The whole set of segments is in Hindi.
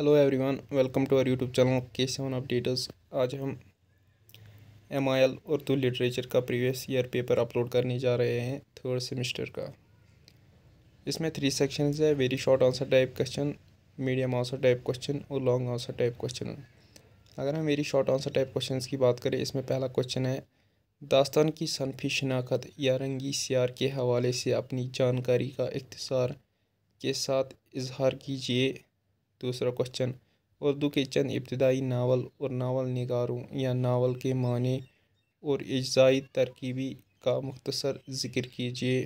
hello everyone welcome to our YouTube channel के सेवन अपडेटर्स आज हम M I L Urdu literature का प्रीवियस ईयर पेपर अपलोड करने जा रहे हैं थर्ड सेमेस्टर का इसमें थ्री सेक्शंस है very short answer type question medium answer type question और लॉन्ग आंसर टाइप क्वेश्चन अगर हम very short answer type question की बात करें इसमें पहला क्वेश्चन है दास्तान की सनफी शिनाखत या रंगी सियार के हवाले से अपनी जानकारी का इख्तसार के साथ इजहार कीजिए दूसरा क्वेश्चन उर्दू के चंद इब्तदाई नावल और नावल नगारों या नावल के माने और अजाई तरकीबी का मुख्तसर ज़िक्र कीजिए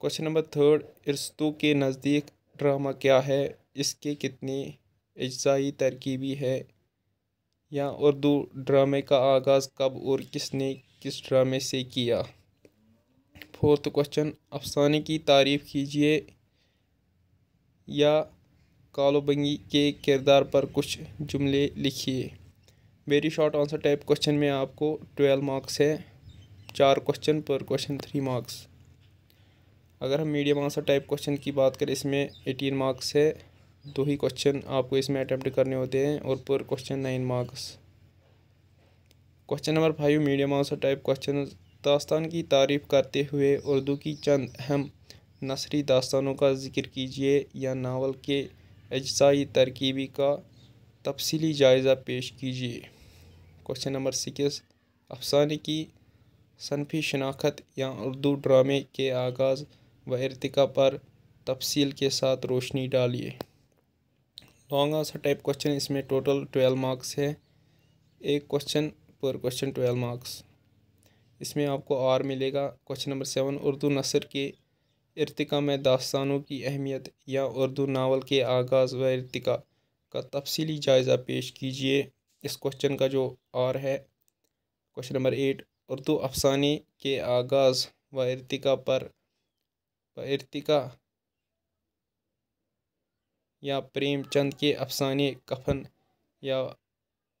क्वेश्चन नंबर थर्ड इरस्तु के नज़दीक ड्रामा क्या है इसके कितने अजाई तरकीबी है या उर्दू ड्रामे का आगाज़ कब और किसने किस ड्रामे से किया फोर्थ क्वेश्चन अफसाने की तारीफ़ कीजिए या कालोबंगी के किरदार पर कुछ जुमले लिखिए मेरी शॉर्ट आंसर टाइप क्वेश्चन में आपको ट्वेल्व मार्क्स है चार क्वेश्चन पर क्वेश्चन थ्री मार्क्स अगर हम मीडियम आंसर टाइप क्वेश्चन की बात करें इसमें एटीन मार्क्स है दो ही क्वेश्चन आपको इसमें अटैम्प्ट करने होते हैं और पर question nine marks question number five medium answer type question दास्तान की तारीफ करते हुए उर्दू की चंद अहम नसरी दास्तानों का ज़िक्र कीजिए या नावल के अजसाई तरकीबी का तफसली जायज़ा पेश कीजिए क्वेश्चन नंबर सिक्स अफसाने की सनफी शनाख्त या उर्दू ड्रामे के आगाज़ व अरतिका पर तफसील के साथ रोशनी डालिए लॉन्ग आंसर टाइप क्वेश्चन इसमें टोटल ट्वेल्व मार्क्स है एक क्वेश्चन पर क्वेश्चन ट्वेल्व मार्क्स इसमें आपको आर मिलेगा क्वेश्चन नंबर सेवन उर्दू नसर के इरतिका में दास्तानों की अहमियत या उर्दू नावल के आगाज़ व इरतिका का तफसीली जायज़ा पेश कीजिए इस क्वेश्चन का जो आर है क्वेश्चन नंबर एट उर्दू अफसाने के आगाज़ व इरतिका पर व इरतका या प्रेमचंद के अफसाने कफन या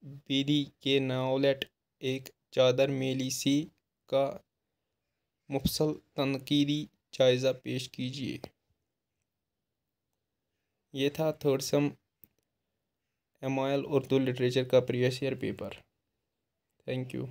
बीदी के नावलेट एक चादर मेली सी का मुफसल तनकीदी जायज़ा पेश कीजिए ये था थर्ड सम उर्दू लिटरेचर का previous year paper thank you